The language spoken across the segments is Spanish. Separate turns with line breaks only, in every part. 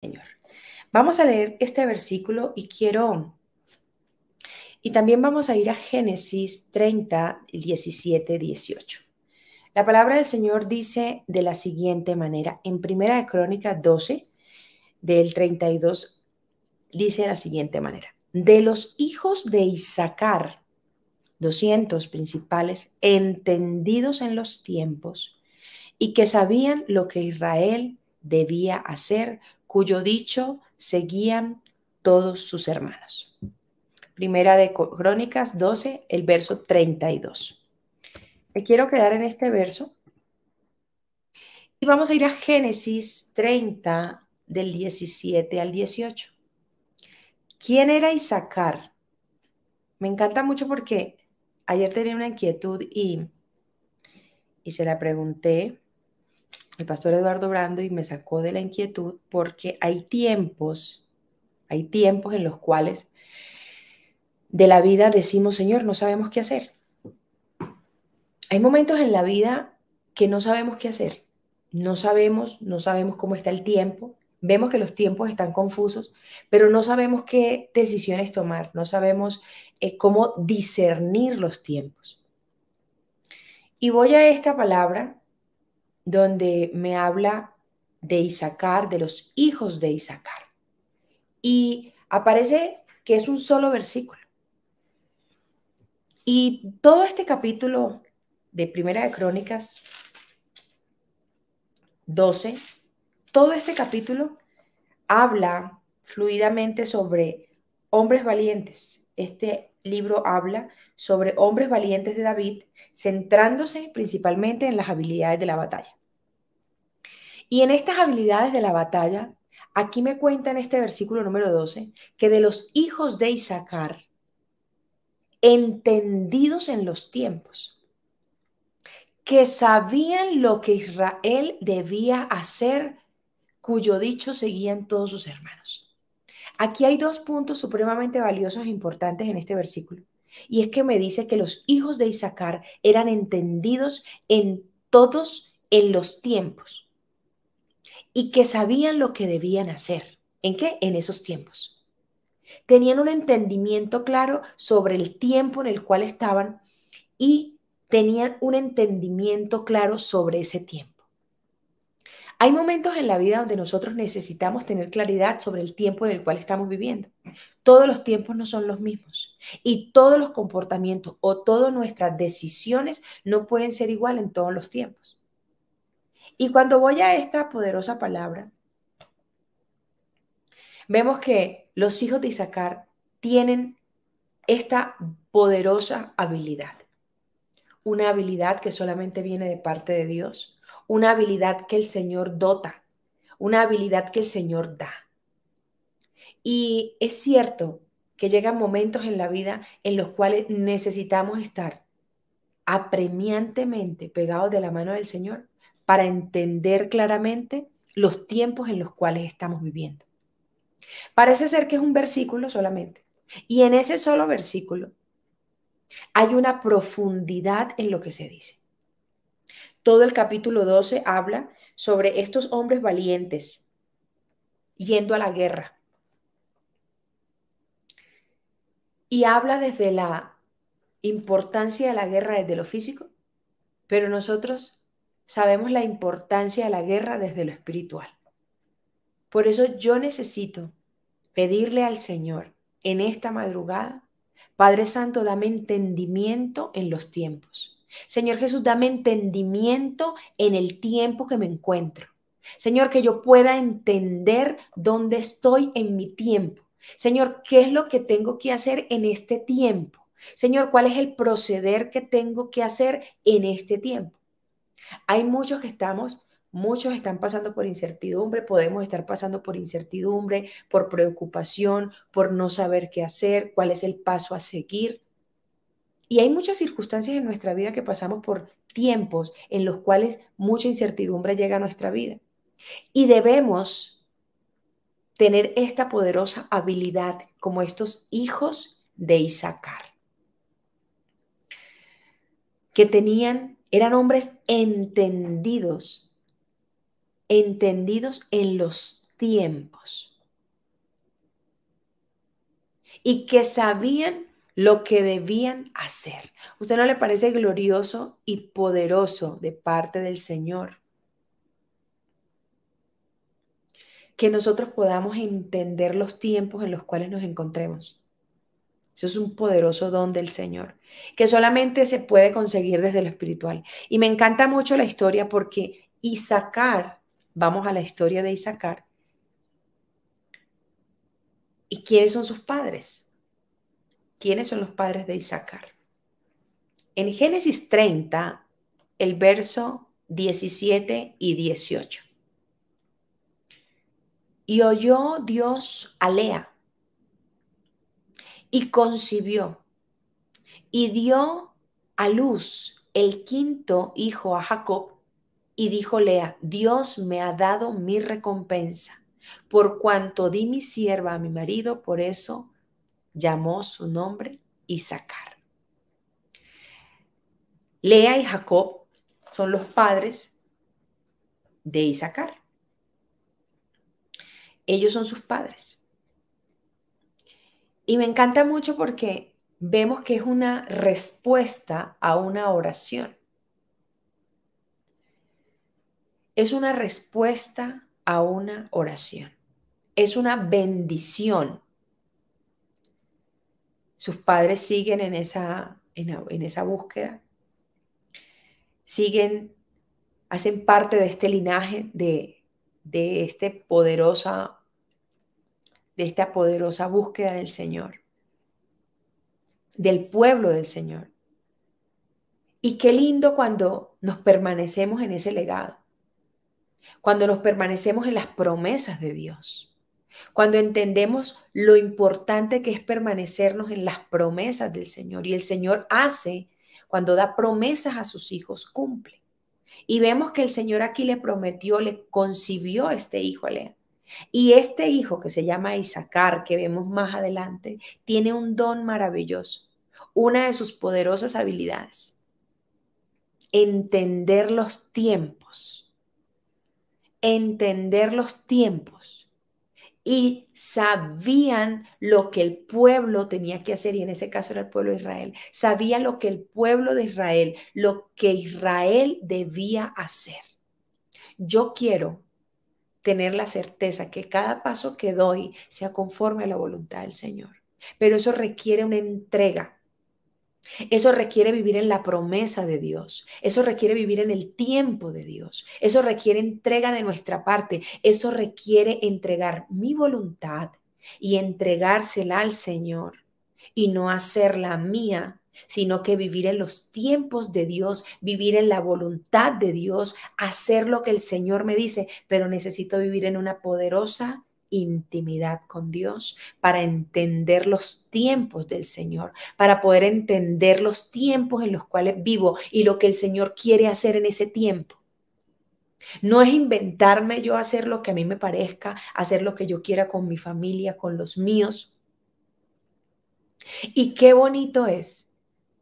Señor. Vamos a leer este versículo y quiero... Y también vamos a ir a Génesis 30, 17, 18. La palabra del Señor dice de la siguiente manera. En Primera de Crónica 12, del 32, dice de la siguiente manera. De los hijos de Isaacar, 200 principales, entendidos en los tiempos y que sabían lo que Israel debía hacer cuyo dicho seguían todos sus hermanos. Primera de Crónicas 12, el verso 32. Me quiero quedar en este verso y vamos a ir a Génesis 30 del 17 al 18. ¿Quién era Isaacar? Me encanta mucho porque ayer tenía una inquietud y, y se la pregunté el pastor Eduardo Brando y me sacó de la inquietud porque hay tiempos, hay tiempos en los cuales de la vida decimos, Señor, no sabemos qué hacer. Hay momentos en la vida que no sabemos qué hacer. No sabemos, no sabemos cómo está el tiempo, vemos que los tiempos están confusos, pero no sabemos qué decisiones tomar, no sabemos eh, cómo discernir los tiempos. Y voy a esta palabra donde me habla de Isaacar, de los hijos de Isaacar. Y aparece que es un solo versículo. Y todo este capítulo de Primera de Crónicas 12, todo este capítulo habla fluidamente sobre hombres valientes, este libro habla sobre hombres valientes de David, centrándose principalmente en las habilidades de la batalla. Y en estas habilidades de la batalla, aquí me cuenta en este versículo número 12 que de los hijos de Isaacar, entendidos en los tiempos, que sabían lo que Israel debía hacer, cuyo dicho seguían todos sus hermanos. Aquí hay dos puntos supremamente valiosos e importantes en este versículo. Y es que me dice que los hijos de Isaacar eran entendidos en todos en los tiempos y que sabían lo que debían hacer. ¿En qué? En esos tiempos. Tenían un entendimiento claro sobre el tiempo en el cual estaban y tenían un entendimiento claro sobre ese tiempo. Hay momentos en la vida donde nosotros necesitamos tener claridad sobre el tiempo en el cual estamos viviendo. Todos los tiempos no son los mismos y todos los comportamientos o todas nuestras decisiones no pueden ser igual en todos los tiempos. Y cuando voy a esta poderosa palabra, vemos que los hijos de Isaacar tienen esta poderosa habilidad, una habilidad que solamente viene de parte de Dios una habilidad que el Señor dota, una habilidad que el Señor da. Y es cierto que llegan momentos en la vida en los cuales necesitamos estar apremiantemente pegados de la mano del Señor para entender claramente los tiempos en los cuales estamos viviendo. Parece ser que es un versículo solamente. Y en ese solo versículo hay una profundidad en lo que se dice. Todo el capítulo 12 habla sobre estos hombres valientes yendo a la guerra. Y habla desde la importancia de la guerra desde lo físico, pero nosotros sabemos la importancia de la guerra desde lo espiritual. Por eso yo necesito pedirle al Señor en esta madrugada, Padre Santo, dame entendimiento en los tiempos. Señor Jesús, dame entendimiento en el tiempo que me encuentro. Señor, que yo pueda entender dónde estoy en mi tiempo. Señor, ¿qué es lo que tengo que hacer en este tiempo? Señor, ¿cuál es el proceder que tengo que hacer en este tiempo? Hay muchos que estamos, muchos están pasando por incertidumbre, podemos estar pasando por incertidumbre, por preocupación, por no saber qué hacer, cuál es el paso a seguir. Y hay muchas circunstancias en nuestra vida que pasamos por tiempos en los cuales mucha incertidumbre llega a nuestra vida. Y debemos tener esta poderosa habilidad como estos hijos de Isaacar, que tenían, eran hombres entendidos, entendidos en los tiempos y que sabían lo que debían hacer. ¿Usted no le parece glorioso y poderoso de parte del Señor? Que nosotros podamos entender los tiempos en los cuales nos encontremos. Eso es un poderoso don del Señor, que solamente se puede conseguir desde lo espiritual. Y me encanta mucho la historia porque Isaacar, vamos a la historia de Isaacar, ¿y quiénes son sus padres? ¿Quiénes son los padres de Isaac? En Génesis 30, el verso 17 y 18. Y oyó Dios a Lea y concibió y dio a luz el quinto hijo a Jacob y dijo Lea, Dios me ha dado mi recompensa por cuanto di mi sierva a mi marido, por eso llamó su nombre Isaacar. Lea y Jacob son los padres de Isaacar. Ellos son sus padres. Y me encanta mucho porque vemos que es una respuesta a una oración. Es una respuesta a una oración. Es una bendición sus padres siguen en esa, en, esa búsqueda, siguen, hacen parte de este linaje, de, de, este poderosa, de esta poderosa búsqueda del Señor, del pueblo del Señor. Y qué lindo cuando nos permanecemos en ese legado, cuando nos permanecemos en las promesas de Dios cuando entendemos lo importante que es permanecernos en las promesas del Señor. Y el Señor hace, cuando da promesas a sus hijos, cumple. Y vemos que el Señor aquí le prometió, le concibió a este hijo Alea. Y este hijo que se llama Isaacar, que vemos más adelante, tiene un don maravilloso, una de sus poderosas habilidades, entender los tiempos, entender los tiempos y sabían lo que el pueblo tenía que hacer, y en ese caso era el pueblo de Israel. Sabía lo que el pueblo de Israel, lo que Israel debía hacer. Yo quiero tener la certeza que cada paso que doy sea conforme a la voluntad del Señor, pero eso requiere una entrega eso requiere vivir en la promesa de Dios. Eso requiere vivir en el tiempo de Dios. Eso requiere entrega de nuestra parte. Eso requiere entregar mi voluntad y entregársela al Señor y no hacerla mía, sino que vivir en los tiempos de Dios, vivir en la voluntad de Dios, hacer lo que el Señor me dice, pero necesito vivir en una poderosa intimidad con Dios, para entender los tiempos del Señor, para poder entender los tiempos en los cuales vivo y lo que el Señor quiere hacer en ese tiempo. No es inventarme yo hacer lo que a mí me parezca, hacer lo que yo quiera con mi familia, con los míos. Y qué bonito es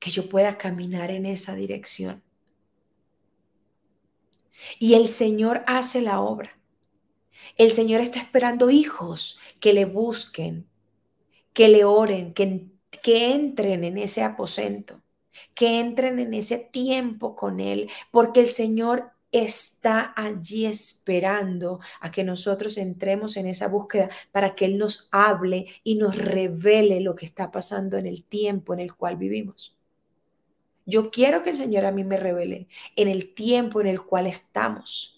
que yo pueda caminar en esa dirección. Y el Señor hace la obra. El Señor está esperando hijos que le busquen, que le oren, que, entren en ese aposento, que entren en ese tiempo con Él, porque el Señor está allí esperando a que nosotros entremos en esa búsqueda para que Él nos hable y nos revele lo que está pasando en el tiempo en el cual vivimos. Yo quiero que el Señor a mí me revele en el tiempo en el cual estamos.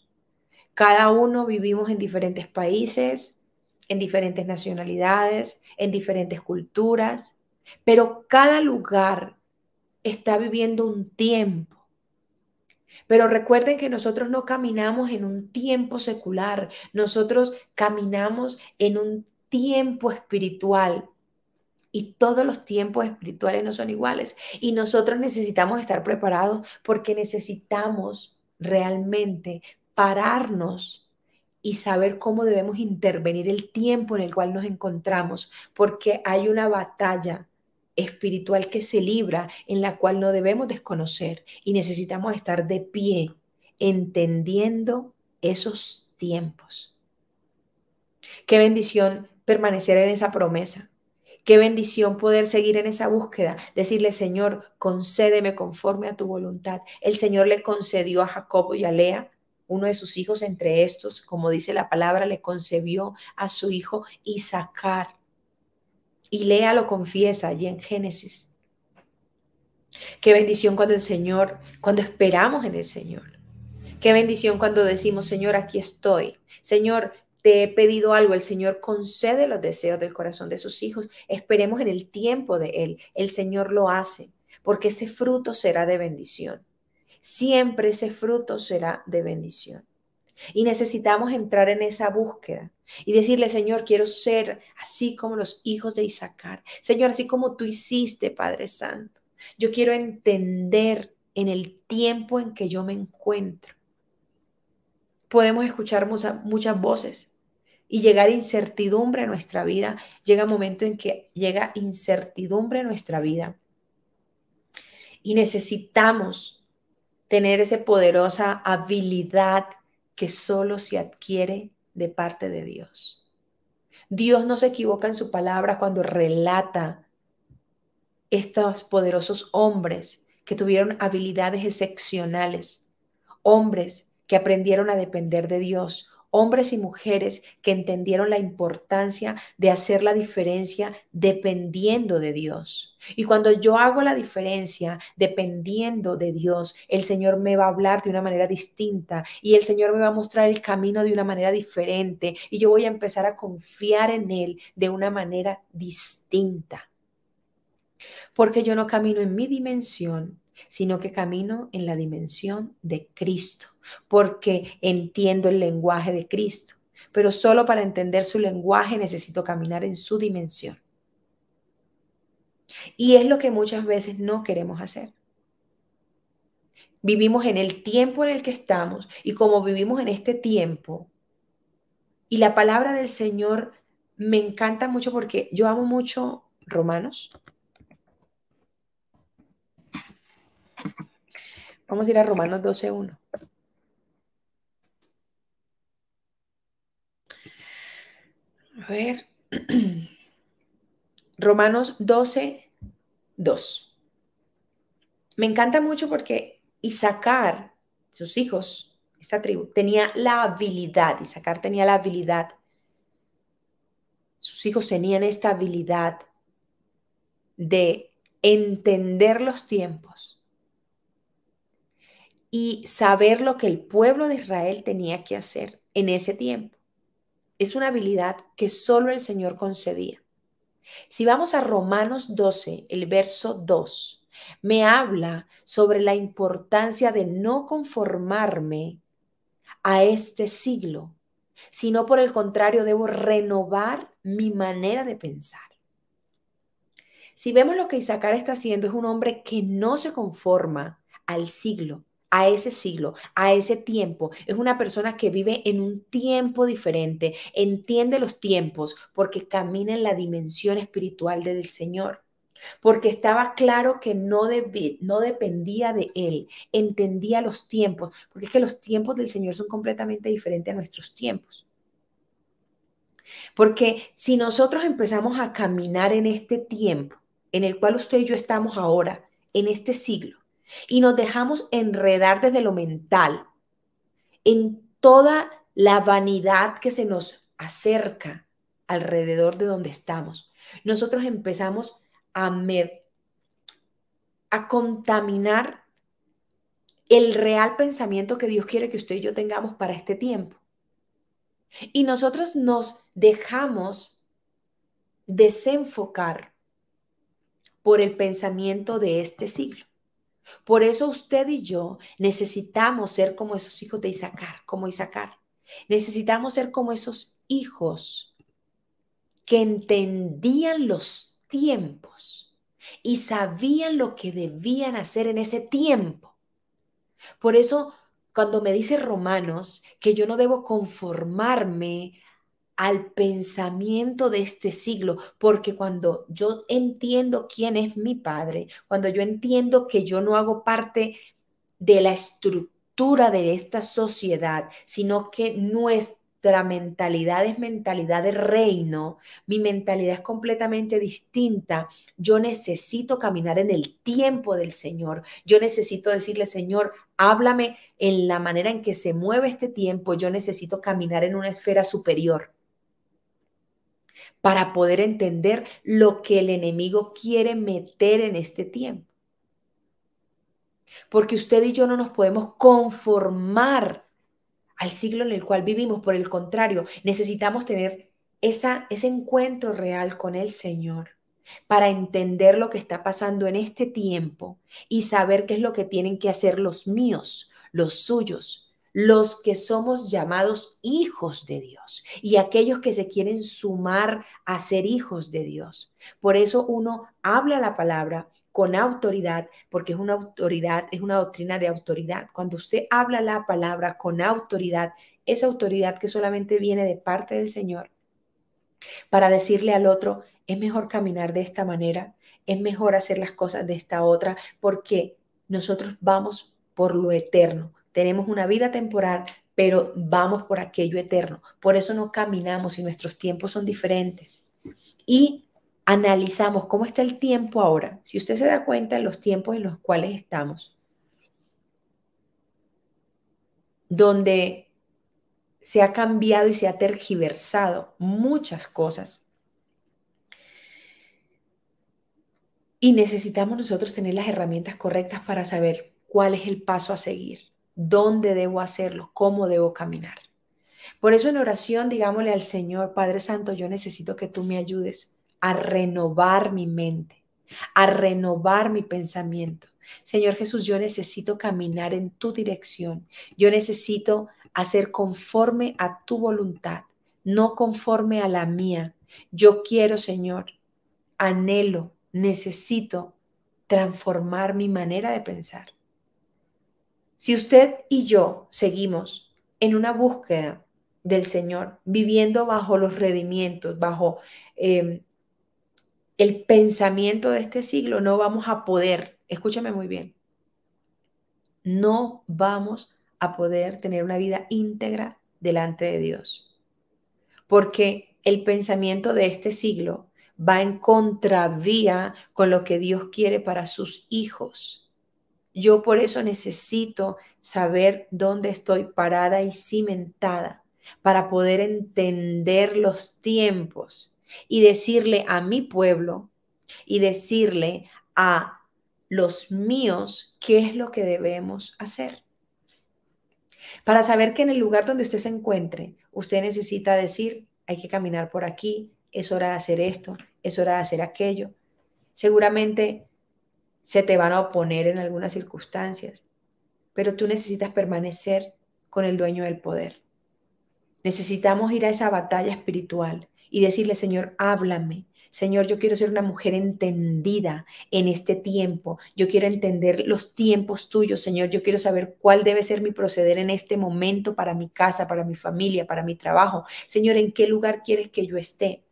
Cada uno vivimos en diferentes países, en diferentes nacionalidades, en diferentes culturas, pero cada lugar está viviendo un tiempo. Pero recuerden que nosotros no caminamos en un tiempo secular, nosotros caminamos en un tiempo espiritual. Y todos los tiempos espirituales no son iguales. Y nosotros necesitamos estar preparados porque necesitamos realmente pararnos y saber cómo debemos intervenir el tiempo en el cual nos encontramos, porque hay una batalla espiritual que se libra en la cual no debemos desconocer y necesitamos estar de pie entendiendo esos tiempos. Qué bendición permanecer en esa promesa. Qué bendición poder seguir en esa búsqueda, decirle, Señor, concédeme conforme a tu voluntad. El Señor le concedió a Jacobo y a Lea uno de sus hijos entre estos, como dice la palabra, le concebió a su hijo Isaacar. Y Lea lo confiesa allí en Génesis. Qué bendición cuando el Señor, cuando esperamos en el Señor. Qué bendición cuando decimos, Señor, aquí estoy. Señor, te he pedido algo. El Señor concede los deseos del corazón de sus hijos. Esperemos en el tiempo de Él. El Señor lo hace, porque ese fruto será de bendición siempre ese fruto será de bendición. Y necesitamos entrar en esa búsqueda y decirle, Señor, quiero ser así como los hijos de Isacar. Señor, así como tú hiciste, Padre Santo. Yo quiero entender en el tiempo en que yo me encuentro. Podemos escuchar muchas voces y llegar incertidumbre a nuestra vida. Llega momento en que llega incertidumbre a nuestra vida. Y necesitamos tener esa poderosa habilidad que solo se adquiere de parte de Dios. Dios no se equivoca en su palabra cuando relata estos poderosos hombres que tuvieron habilidades excepcionales, hombres que aprendieron a depender de Dios, hombres y mujeres que entendieron la importancia de hacer la diferencia dependiendo de Dios. Y cuando yo hago la diferencia dependiendo de Dios, el Señor me va a hablar de una manera distinta y el Señor me va a mostrar el camino de una manera diferente y yo voy a empezar a confiar en Él de una manera distinta. Porque yo no camino en mi dimensión, sino que camino en la dimensión de Cristo, porque entiendo el lenguaje de Cristo, pero solo para entender su lenguaje necesito caminar en su dimensión. Y es lo que muchas veces no queremos hacer. Vivimos en el tiempo en el que estamos y como vivimos en este tiempo, y la palabra del Señor me encanta mucho porque yo amo mucho Romanos, Vamos a ir a Romanos 1. A ver. Romanos 12, 2. Me encanta mucho porque Isaacar, sus hijos, esta tribu, tenía la habilidad, Isaacar tenía la habilidad, sus hijos tenían esta habilidad de entender los tiempos y saber lo que el pueblo de Israel tenía que hacer en ese tiempo. Es una habilidad que solo el Señor concedía. Si vamos a Romanos 12, el verso 2, me habla sobre la importancia de no conformarme a este siglo, sino por el contrario, debo renovar mi manera de pensar. Si vemos lo que Isaac está haciendo, es un hombre que no se conforma al siglo, a ese siglo, a ese tiempo. Es una persona que vive en un tiempo diferente, entiende los tiempos porque camina en la dimensión espiritual del Señor. Porque estaba claro que no, dependía de él, entendía los tiempos, porque es que los tiempos del Señor son completamente diferentes a nuestros tiempos. Porque si nosotros empezamos a caminar en este tiempo en el cual usted y yo estamos ahora, en este siglo, y nos dejamos enredar desde lo mental en toda la vanidad que se nos acerca alrededor de donde estamos. Nosotros empezamos a, a contaminar el real pensamiento que Dios quiere que usted y yo tengamos para este tiempo. Y nosotros nos dejamos desenfocar por el pensamiento de este siglo. Por eso usted y yo necesitamos ser como esos hijos de Isaacar, como Isaacar. Necesitamos ser como esos hijos que entendían los tiempos y sabían lo que debían hacer en ese tiempo. Por eso, cuando me dice Romanos que yo no debo conformarme al pensamiento de este siglo, porque cuando yo entiendo quién es mi padre, cuando yo entiendo que yo no hago parte de la estructura de esta sociedad, sino que nuestra mentalidad es mentalidad de reino, mi mentalidad es completamente distinta, yo necesito caminar en el tiempo del Señor, yo necesito decirle, Señor, háblame en la manera en que se mueve este tiempo, yo necesito caminar en una esfera superior para poder entender lo que el enemigo quiere meter en este tiempo. Porque usted y yo no nos podemos conformar al siglo en el cual vivimos, por el contrario, necesitamos tener ese encuentro real con el Señor para entender lo que está pasando en este tiempo y saber qué es lo que tienen que hacer los míos, los suyos, los que somos llamados hijos de Dios y aquellos que se quieren sumar a ser hijos de Dios. Por eso uno habla la palabra con autoridad, porque es una autoridad, es una doctrina de autoridad. Cuando usted habla la palabra con autoridad, es autoridad que solamente viene de parte del Señor, para decirle al otro, es mejor caminar de esta manera, es mejor hacer las cosas de esta otra, porque nosotros vamos por lo eterno, tenemos una vida temporal, pero vamos por aquello eterno. Por eso no caminamos y nuestros tiempos son diferentes. Y analizamos cómo está el tiempo ahora. Si usted se da cuenta en los tiempos en los cuales estamos, donde se ha cambiado y se ha tergiversado muchas cosas. Y necesitamos nosotros tener las herramientas correctas para saber cuál es el paso a seguir dónde debo hacerlo, cómo debo caminar. Por eso en oración digámosle al Señor, Padre Santo, yo necesito que tú me ayudes a renovar mi mente, a renovar mi pensamiento. Señor Jesús, yo necesito caminar en tu dirección, yo necesito hacer conforme a tu voluntad, no conforme a la mía. Yo quiero, Señor, anhelo, necesito transformar mi manera de pensar. Si usted y yo seguimos en una búsqueda del Señor, viviendo bajo los redimientos, bajo em, el pensamiento de este siglo, no vamos a poder, escúchame muy bien, no vamos a poder tener una vida íntegra delante de Dios. Porque el pensamiento de este siglo va en contravía con lo que Dios quiere para sus hijos. Yo por eso necesito saber dónde estoy parada y cimentada para poder entender los tiempos y decirle a mi pueblo y decirle a los míos qué es lo que debemos hacer. Para saber que en el lugar donde usted se encuentre, usted necesita decir, hay que caminar por aquí, es hora de hacer esto, es hora de hacer aquello. Seguramente se te van a oponer en algunas circunstancias, pero tú necesitas permanecer con el dueño del poder. Necesitamos ir a esa batalla espiritual y decirle, Señor, háblame. Señor, yo quiero ser una mujer entendida en este tiempo. Yo quiero entender los tiempos tuyos, Señor. Yo quiero saber cuál debe ser mi proceder en este momento para mi casa, para mi familia, para mi trabajo. Señor, ¿en qué lugar quieres que yo esté?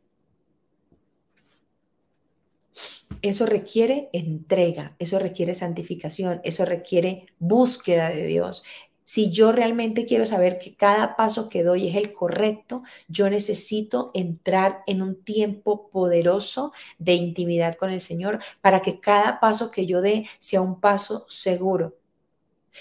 Eso requiere entrega, eso requiere santificación, eso requiere búsqueda de Dios. Si yo realmente quiero saber que cada paso que doy es el correcto, yo necesito entrar en un tiempo poderoso de intimidad con el Señor para que cada paso que yo dé sea un paso seguro,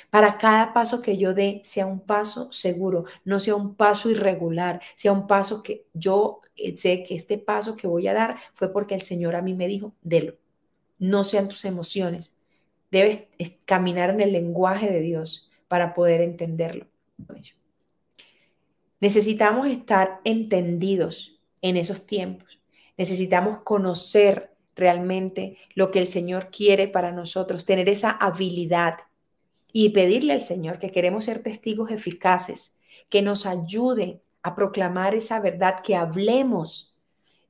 para cada paso que yo dé sea un paso seguro, no sea un paso irregular, sea un paso que yo eh, sé que este paso que voy a dar fue porque el Señor a mí me dijo, délo. No sean tus emociones. Debes caminar en el lenguaje de Dios para poder entenderlo. Necesitamos estar entendidos en esos tiempos. Necesitamos conocer realmente lo que el Señor quiere para nosotros, tener esa habilidad y pedirle al Señor que queremos ser testigos eficaces, que nos ayude a proclamar esa verdad, que hablemos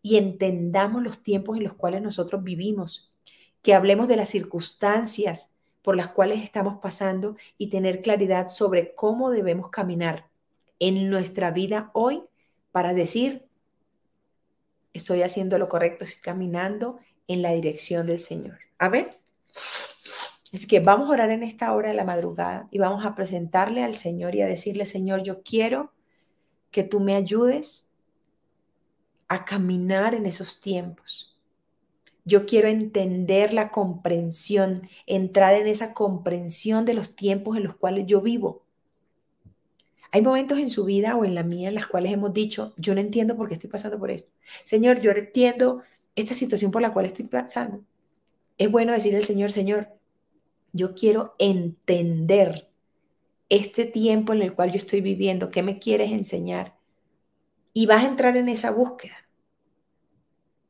y entendamos los tiempos en los cuales nosotros vivimos, que hablemos de las circunstancias por las cuales estamos pasando y tener claridad sobre cómo debemos caminar en nuestra vida hoy para decir, estoy haciendo lo correcto, estoy caminando en la dirección del Señor. Amén. es que vamos a orar en esta hora de la madrugada y vamos a presentarle al Señor y a decirle, Señor, yo quiero que tú me ayudes a caminar en esos tiempos. Yo quiero entender la comprensión, entrar en esa comprensión de los tiempos en los cuales yo vivo. Hay momentos en su vida o en la mía en los cuales hemos dicho, yo no entiendo por qué estoy pasando por esto. Señor, yo entiendo esta situación por la cual estoy pasando. Es bueno decirle al Señor, Señor, yo quiero entender este tiempo en el cual yo estoy viviendo, ¿qué me quieres enseñar? Y vas a entrar en esa búsqueda.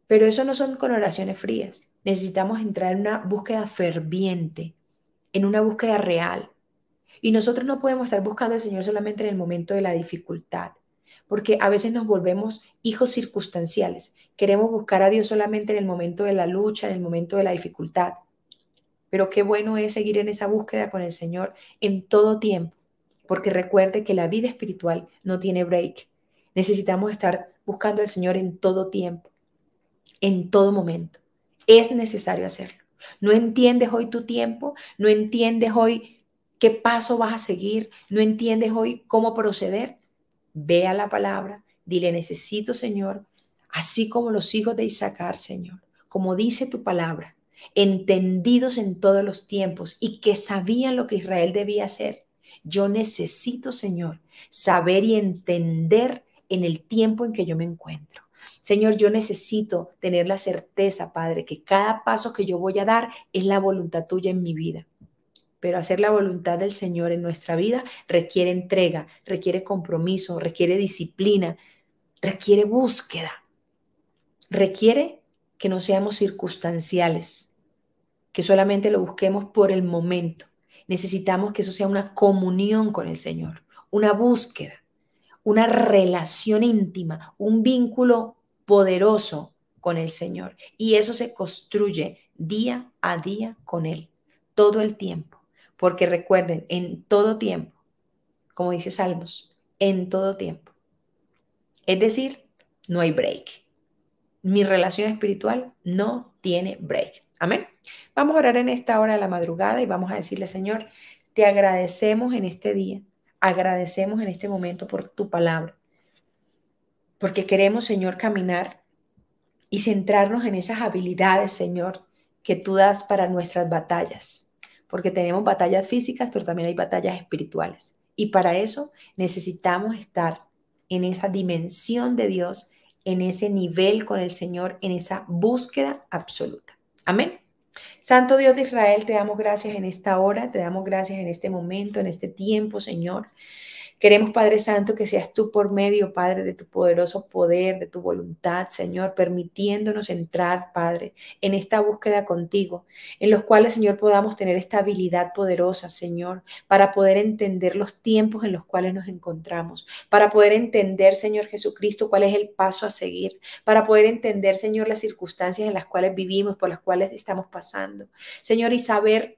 Pero eso no son con oraciones frías. Necesitamos entrar en una búsqueda ferviente, en una búsqueda real. Y nosotros no podemos estar buscando al Señor solamente en el momento de la dificultad, porque a veces nos volvemos hijos circunstanciales. Queremos buscar a Dios solamente en el momento de la lucha, en el momento de la dificultad. Pero qué bueno es seguir en esa búsqueda con el Señor en todo tiempo, porque recuerde que la vida espiritual no tiene break. Necesitamos estar buscando al Señor en todo tiempo, en todo momento. Es necesario hacerlo. No entiendes hoy tu tiempo, no entiendes hoy qué paso vas a seguir, no entiendes hoy cómo proceder. Ve a la palabra, dile, necesito Señor, así como los hijos de Isaacar, Señor, como dice tu palabra, entendidos en todos los tiempos y que sabían lo que Israel debía hacer. Yo necesito, Señor, saber y entender en el tiempo en que yo me encuentro. Señor, yo necesito tener la certeza, Padre, que cada paso que yo voy a dar es la voluntad tuya en mi vida. Pero hacer la voluntad del Señor en nuestra vida requiere entrega, requiere compromiso, requiere disciplina, requiere búsqueda, requiere que no seamos circunstanciales, que solamente lo busquemos por el momento. Necesitamos que eso sea una comunión con el Señor, una búsqueda, una relación íntima, un vínculo poderoso con el Señor. Y eso se construye día a día con Él, todo el tiempo. Porque recuerden, en todo tiempo, como dice Salmos, en todo tiempo. Es decir, no hay break. Mi relación espiritual no tiene break. Amén. Vamos a orar en esta hora de la madrugada y vamos a decirle, Señor, te agradecemos en este día, agradecemos en este momento por tu palabra, porque queremos, Señor, caminar y centrarnos en esas habilidades, Señor, que tú das para nuestras batallas, porque tenemos batallas físicas, pero también hay batallas espirituales. Y para eso necesitamos estar en esa dimensión de Dios, en ese nivel con el Señor, en esa búsqueda absoluta. Amén. Santo Dios de Israel, te damos gracias en esta hora, te damos gracias en este momento, en este tiempo, Señor. Queremos, Padre Santo, que seas tú por medio, Padre, de tu poderoso poder, de tu voluntad, Señor, permitiéndonos entrar, Padre, en esta búsqueda contigo, en los cuales, Señor, podamos tener esta habilidad poderosa, Señor, para poder entender los tiempos en los cuales nos encontramos, para poder entender, Señor Jesucristo, cuál es el paso a seguir, para poder entender, Señor, las circunstancias en las cuales vivimos, por las cuales estamos pasando, Señor, y saber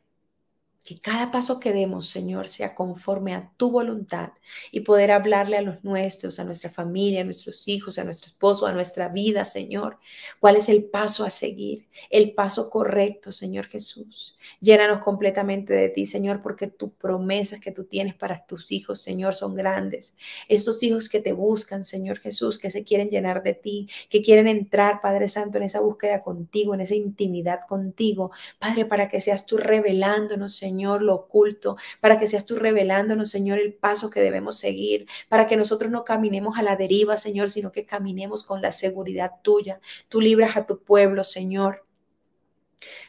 que cada paso que demos, Señor, sea conforme a tu voluntad y poder hablarle a los nuestros, a nuestra familia, a nuestros hijos, a nuestro esposo, a nuestra vida, Señor. ¿Cuál es el paso a seguir? El paso correcto, Señor Jesús. Llénanos completamente de ti, Señor, porque tus promesas que tú tienes para tus hijos, Señor, son grandes. Estos hijos que te buscan, Señor Jesús, que se quieren llenar de ti, que quieren entrar, Padre Santo, en esa búsqueda contigo, en esa intimidad contigo. Padre, para que seas tú revelándonos, Señor Señor, lo oculto, para que seas tú revelándonos, Señor, el paso que debemos seguir, para que nosotros no caminemos a la deriva, Señor, sino que caminemos con la seguridad tuya. Tú libras a tu pueblo, Señor.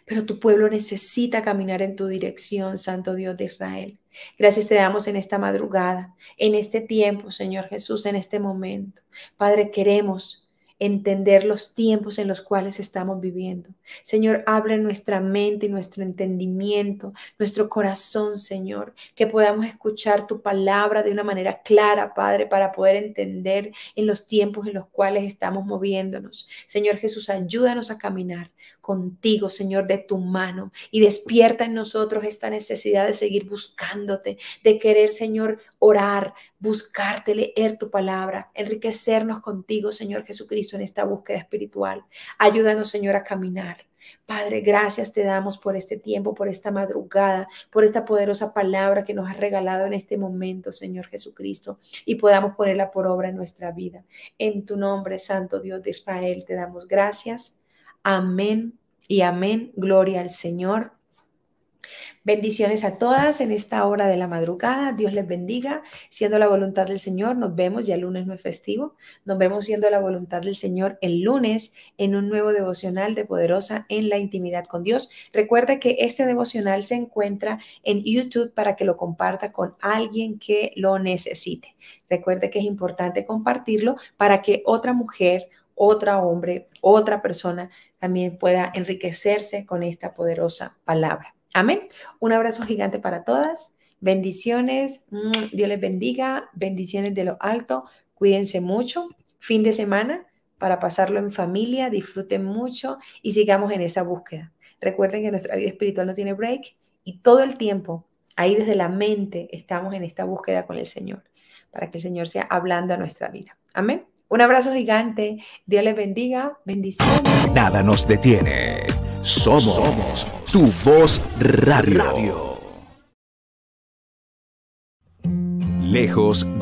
Pero tu pueblo necesita caminar en tu dirección, Santo Dios de Israel. Gracias te damos en esta madrugada, en este tiempo, Señor Jesús, en este momento. Padre, queremos entender los tiempos en los cuales estamos viviendo. Señor, abre nuestra mente y nuestro entendimiento, nuestro corazón, Señor, que podamos escuchar tu palabra de una manera clara, Padre, para poder entender en los tiempos en los cuales estamos moviéndonos. Señor Jesús, ayúdanos a caminar contigo, Señor, de tu mano y despierta en nosotros esta necesidad de seguir buscándote, de querer, Señor, orar, buscarte, leer tu palabra, enriquecernos contigo, Señor Jesucristo en esta búsqueda espiritual. Ayúdanos, Señor, a caminar. Padre, gracias te damos por este tiempo, por esta madrugada, por esta poderosa palabra que nos has regalado en este momento, Señor Jesucristo, y podamos ponerla por obra en nuestra vida. En tu nombre, Santo Dios de Israel, te damos gracias. Amén y amén. Gloria al Señor. Bendiciones a todas en esta hora de la madrugada. Dios les bendiga. Siendo la voluntad del Señor, nos vemos. Ya el lunes no es festivo. Nos vemos siendo la voluntad del Señor el lunes en un nuevo devocional de Poderosa en la intimidad con Dios. Recuerda que este devocional se encuentra en YouTube para que lo comparta con alguien que lo necesite. Recuerde que es importante compartirlo para que otra mujer, otra hombre, otra persona también pueda enriquecerse con esta poderosa palabra. Amén. Un abrazo gigante para todas. Bendiciones. Mm, Dios les bendiga. Bendiciones de lo alto. Cuídense mucho. Fin de semana para pasarlo en familia. Disfruten mucho y sigamos en esa búsqueda. Recuerden que nuestra vida espiritual no tiene break y todo el tiempo, ahí desde la mente, estamos en esta búsqueda con el Señor, para que el Señor sea hablando a nuestra vida. Amén. Un abrazo gigante. Dios les bendiga. Bendiciones. Nada nos detiene somos, tu voz radio.
radio. Lejos